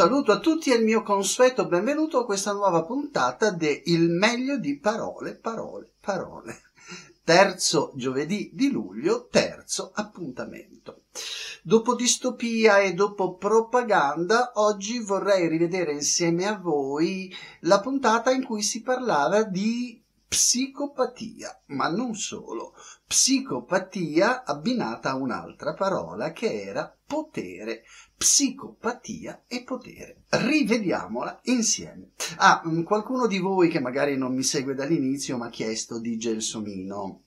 saluto a tutti e il mio consueto benvenuto a questa nuova puntata di Il meglio di parole, parole, parole. Terzo giovedì di luglio, terzo appuntamento. Dopo distopia e dopo propaganda, oggi vorrei rivedere insieme a voi la puntata in cui si parlava di psicopatia, ma non solo, psicopatia abbinata a un'altra parola che era potere, psicopatia e potere. Rivediamola insieme. Ah, mm, qualcuno di voi che magari non mi segue dall'inizio mi ha chiesto di Gelsomino.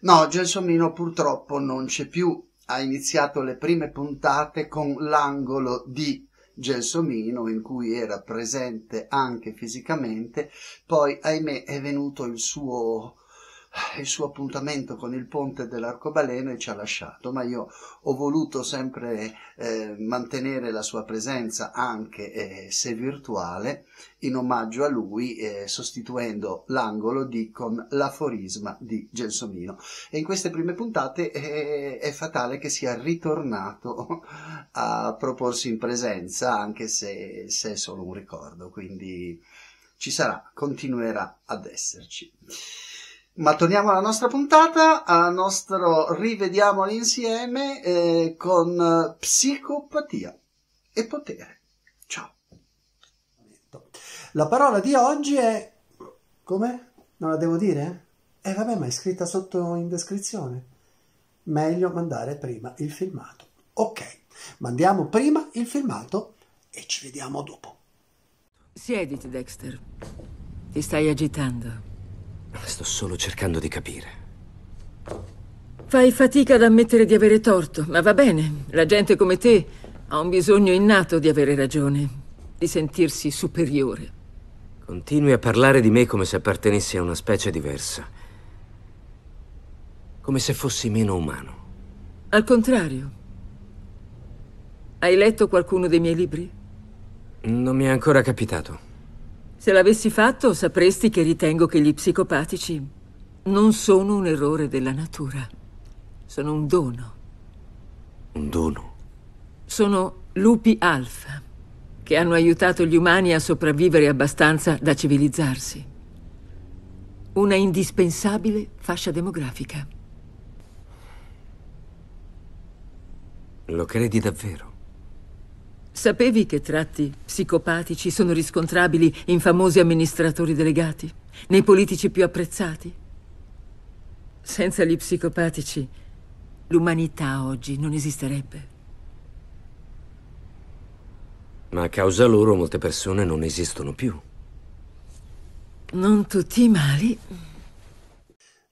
No, Gelsomino purtroppo non c'è più. Ha iniziato le prime puntate con l'angolo di Gelsomino in cui era presente anche fisicamente, poi ahimè è venuto il suo il suo appuntamento con il ponte dell'arcobaleno e ci ha lasciato, ma io ho voluto sempre eh, mantenere la sua presenza anche eh, se virtuale in omaggio a lui eh, sostituendo l'angolo di con l'aforisma di Gelsomino e in queste prime puntate eh, è fatale che sia ritornato a proporsi in presenza anche se, se è solo un ricordo, quindi ci sarà, continuerà ad esserci. Ma torniamo alla nostra puntata, al nostro rivediamolo insieme eh, con eh, psicopatia e potere. Ciao. La parola di oggi è... come? Non la devo dire? Eh vabbè, ma è scritta sotto in descrizione. Meglio mandare prima il filmato. Ok, mandiamo prima il filmato e ci vediamo dopo. Siediti, Dexter. Ti stai agitando. Sto solo cercando di capire. Fai fatica ad ammettere di avere torto, ma va bene. La gente come te ha un bisogno innato di avere ragione, di sentirsi superiore. Continui a parlare di me come se appartenessi a una specie diversa. Come se fossi meno umano. Al contrario. Hai letto qualcuno dei miei libri? Non mi è ancora capitato. Se l'avessi fatto, sapresti che ritengo che gli psicopatici non sono un errore della natura. Sono un dono. Un dono? Sono lupi alfa, che hanno aiutato gli umani a sopravvivere abbastanza da civilizzarsi. Una indispensabile fascia demografica. Lo credi davvero? Sapevi che tratti psicopatici sono riscontrabili in famosi amministratori delegati, nei politici più apprezzati? Senza gli psicopatici l'umanità oggi non esisterebbe. Ma a causa loro molte persone non esistono più. Non tutti i mali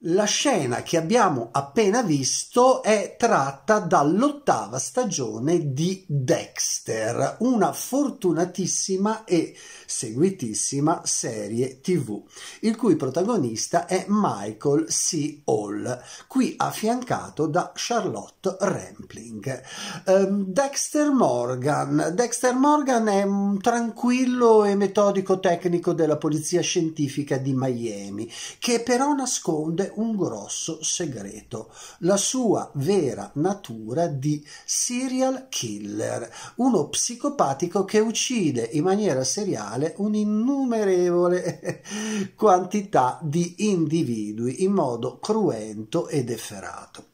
la scena che abbiamo appena visto è tratta dall'ottava stagione di Dexter, una fortunatissima e seguitissima serie tv, il cui protagonista è Michael C. Hall, qui affiancato da Charlotte Rampling. Ehm, Dexter Morgan. Dexter Morgan è un tranquillo e metodico tecnico della polizia scientifica di Miami, che però nasconde un grosso segreto, la sua vera natura di serial killer, uno psicopatico che uccide in maniera seriale un'innumerevole quantità di individui in modo cruento ed efferato.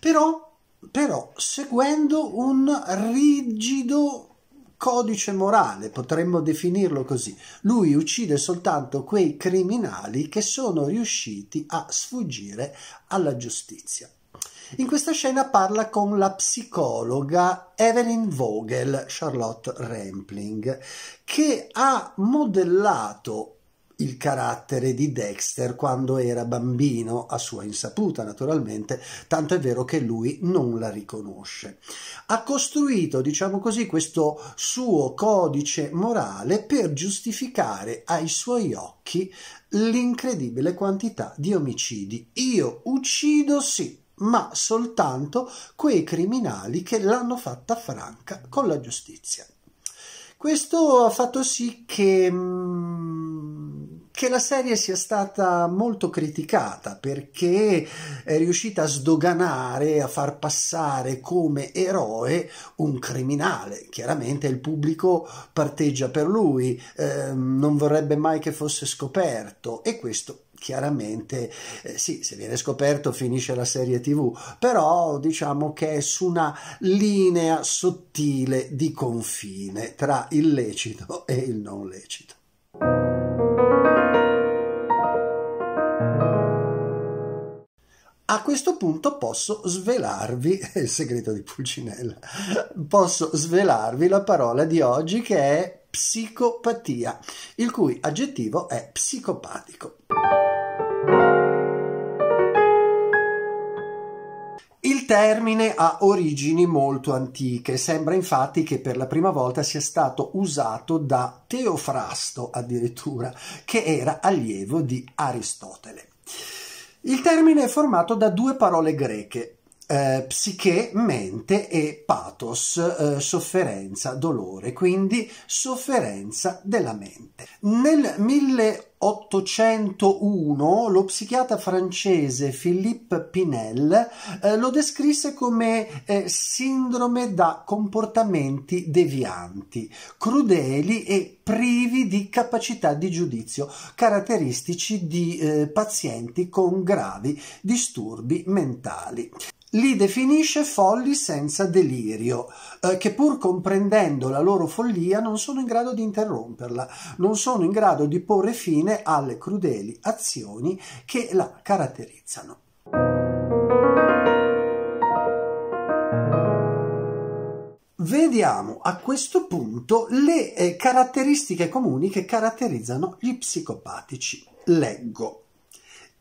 Però, però seguendo un rigido codice morale, potremmo definirlo così. Lui uccide soltanto quei criminali che sono riusciti a sfuggire alla giustizia. In questa scena parla con la psicologa Evelyn Vogel, Charlotte Rampling, che ha modellato il carattere di Dexter quando era bambino a sua insaputa naturalmente, tanto è vero che lui non la riconosce. Ha costruito, diciamo così, questo suo codice morale per giustificare ai suoi occhi l'incredibile quantità di omicidi. Io uccido sì, ma soltanto quei criminali che l'hanno fatta franca con la giustizia. Questo ha fatto sì che... Mm, che la serie sia stata molto criticata perché è riuscita a sdoganare, a far passare come eroe un criminale. Chiaramente il pubblico parteggia per lui, eh, non vorrebbe mai che fosse scoperto e questo chiaramente eh, sì, se viene scoperto finisce la serie tv, però diciamo che è su una linea sottile di confine tra il lecito e il non lecito. A questo punto posso svelarvi il segreto di Pulcinella. Posso svelarvi la parola di oggi che è psicopatia, il cui aggettivo è psicopatico. Il termine ha origini molto antiche, sembra infatti che per la prima volta sia stato usato da Teofrasto addirittura, che era allievo di Aristotele. Il termine è formato da due parole greche, eh, psiche, mente e pathos, eh, sofferenza, dolore, quindi sofferenza della mente. Nel 1800 1801 lo psichiatra francese Philippe Pinel eh, lo descrisse come eh, sindrome da comportamenti devianti, crudeli e privi di capacità di giudizio, caratteristici di eh, pazienti con gravi disturbi mentali li definisce folli senza delirio, eh, che pur comprendendo la loro follia non sono in grado di interromperla, non sono in grado di porre fine insieme alle crudeli azioni che la caratterizzano. Vediamo a questo punto le eh, caratteristiche comuni che caratterizzano gli psicopatici. Leggo.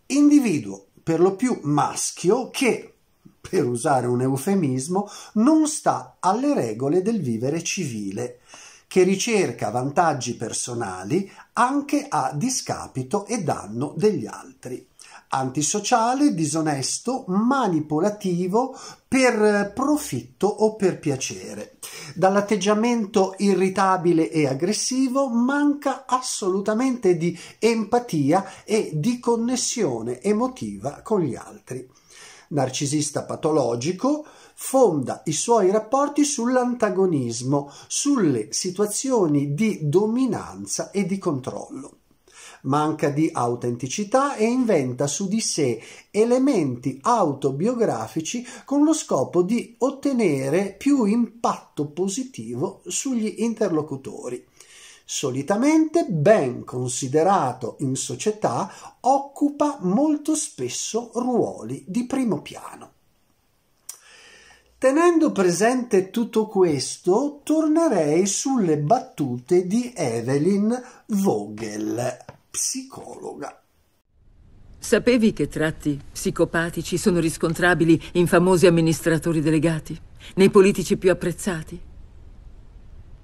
Individuo per lo più maschio che, per usare un eufemismo, non sta alle regole del vivere civile che ricerca vantaggi personali anche a discapito e danno degli altri. Antisociale, disonesto, manipolativo per profitto o per piacere. Dall'atteggiamento irritabile e aggressivo manca assolutamente di empatia e di connessione emotiva con gli altri narcisista patologico, fonda i suoi rapporti sull'antagonismo, sulle situazioni di dominanza e di controllo. Manca di autenticità e inventa su di sé elementi autobiografici con lo scopo di ottenere più impatto positivo sugli interlocutori solitamente ben considerato in società, occupa molto spesso ruoli di primo piano. Tenendo presente tutto questo, tornerei sulle battute di Evelyn Vogel, psicologa. Sapevi che tratti psicopatici sono riscontrabili in famosi amministratori delegati, nei politici più apprezzati?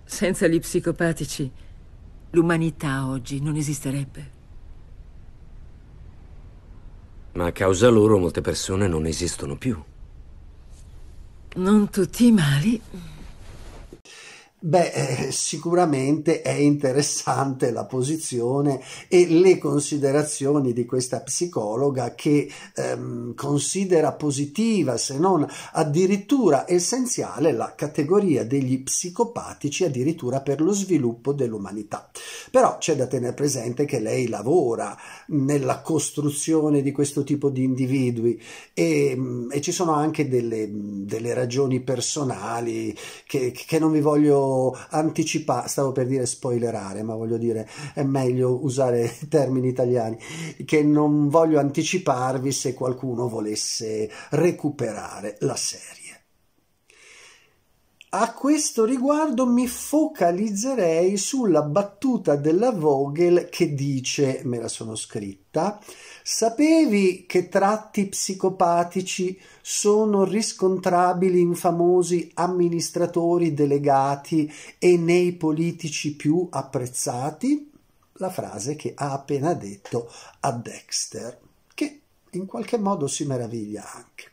Senza gli psicopatici l'umanità oggi non esisterebbe. Ma a causa loro molte persone non esistono più. Non tutti i mali. Beh, eh, sicuramente è interessante la posizione e le considerazioni di questa psicologa che ehm, considera positiva, se non addirittura essenziale, la categoria degli psicopatici addirittura per lo sviluppo dell'umanità. Però c'è da tenere presente che lei lavora nella costruzione di questo tipo di individui e, mm, e ci sono anche delle, mm, delle ragioni personali che, che non vi voglio anticipare, stavo per dire spoilerare, ma voglio dire è meglio usare termini italiani, che non voglio anticiparvi se qualcuno volesse recuperare la serie. A questo riguardo mi focalizzerei sulla battuta della Vogel che dice, me la sono scritta, sapevi che tratti psicopatici sono riscontrabili in famosi amministratori delegati e nei politici più apprezzati? La frase che ha appena detto a Dexter, che in qualche modo si meraviglia anche.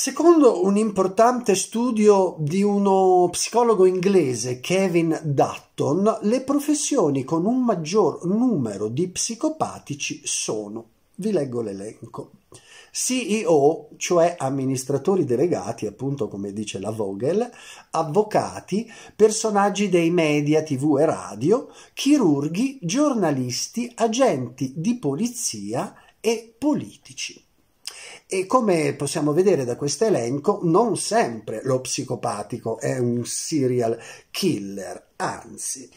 Secondo un importante studio di uno psicologo inglese, Kevin Dutton, le professioni con un maggior numero di psicopatici sono, vi leggo l'elenco, CEO, cioè amministratori delegati, appunto come dice la Vogel, avvocati, personaggi dei media, tv e radio, chirurghi, giornalisti, agenti di polizia e politici. E come possiamo vedere da questo elenco, non sempre lo psicopatico è un serial killer, anzi.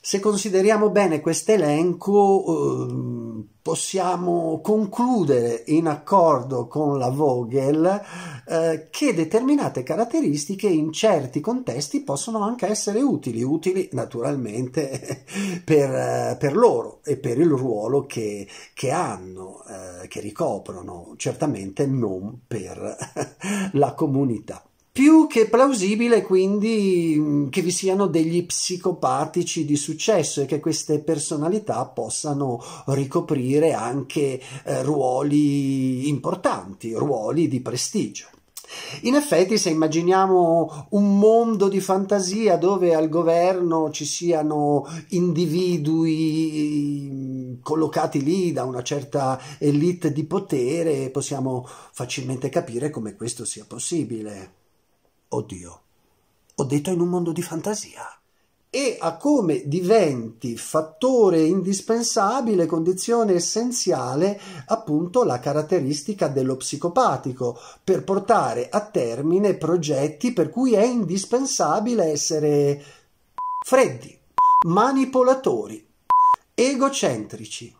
Se consideriamo bene questo elenco, eh, possiamo concludere in accordo con la Vogel eh, che determinate caratteristiche in certi contesti possono anche essere utili, utili naturalmente per, eh, per loro e per il ruolo che, che hanno, eh, che ricoprono, certamente non per la comunità. Più che plausibile quindi mm, che vi siano degli psicopatici di successo e che queste personalità possano ricoprire anche eh, ruoli importanti, ruoli di prestigio. In effetti, se immaginiamo un mondo di fantasia dove al governo ci siano individui mm, collocati lì da una certa elite di potere, possiamo facilmente capire come questo sia possibile oddio, ho detto in un mondo di fantasia, e a come diventi fattore indispensabile, condizione essenziale, appunto la caratteristica dello psicopatico per portare a termine progetti per cui è indispensabile essere freddi, manipolatori, egocentrici,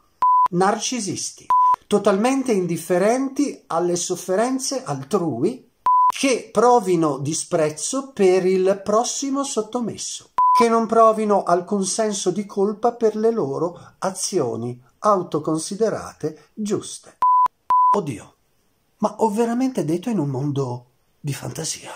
narcisisti, totalmente indifferenti alle sofferenze altrui che provino disprezzo per il prossimo sottomesso, che non provino alcun senso di colpa per le loro azioni autoconsiderate giuste. Oddio, ma ho veramente detto in un mondo di fantasia.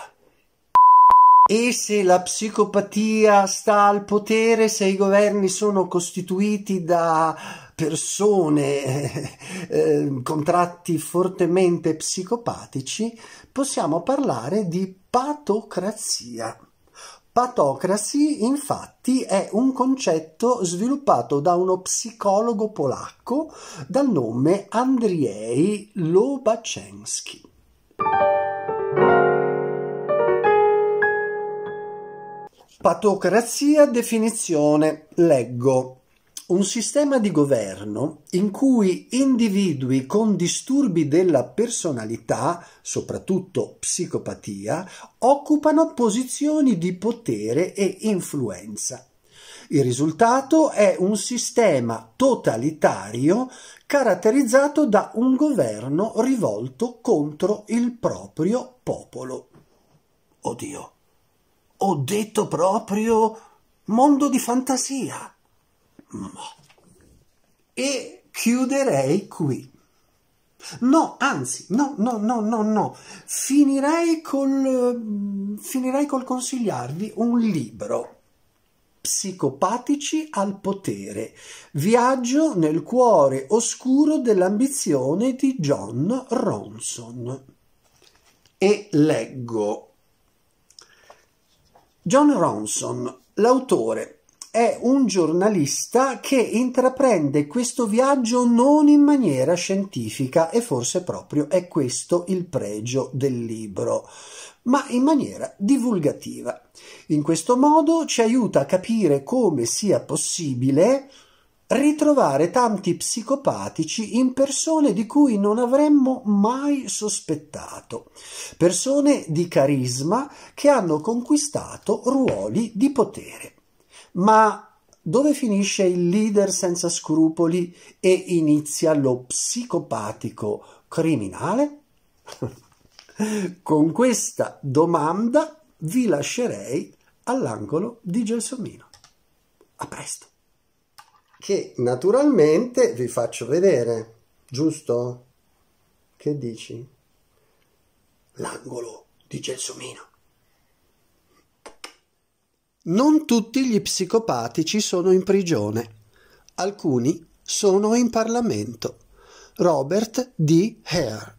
E se la psicopatia sta al potere, se i governi sono costituiti da persone eh, eh, con tratti fortemente psicopatici, possiamo parlare di patocrazia. Patocracy, infatti, è un concetto sviluppato da uno psicologo polacco dal nome Andrzej Lobachenski. Patocrazia, definizione, leggo un sistema di governo in cui individui con disturbi della personalità, soprattutto psicopatia, occupano posizioni di potere e influenza. Il risultato è un sistema totalitario caratterizzato da un governo rivolto contro il proprio popolo. Oddio, ho detto proprio mondo di fantasia. E chiuderei qui. No, anzi, no, no, no, no, no. Finirei col, finirei col consigliarvi un libro. Psicopatici al potere. Viaggio nel cuore oscuro dell'ambizione di John Ronson. E leggo. John Ronson, l'autore, è un giornalista che intraprende questo viaggio non in maniera scientifica e forse proprio è questo il pregio del libro, ma in maniera divulgativa. In questo modo ci aiuta a capire come sia possibile ritrovare tanti psicopatici in persone di cui non avremmo mai sospettato, persone di carisma che hanno conquistato ruoli di potere. Ma dove finisce il leader senza scrupoli e inizia lo psicopatico criminale? Con questa domanda vi lascerei all'angolo di Gelsomino. A presto! Che naturalmente vi faccio vedere, giusto? Che dici? L'angolo di Gelsomino. Non tutti gli psicopatici sono in prigione. Alcuni sono in Parlamento. Robert D. Hare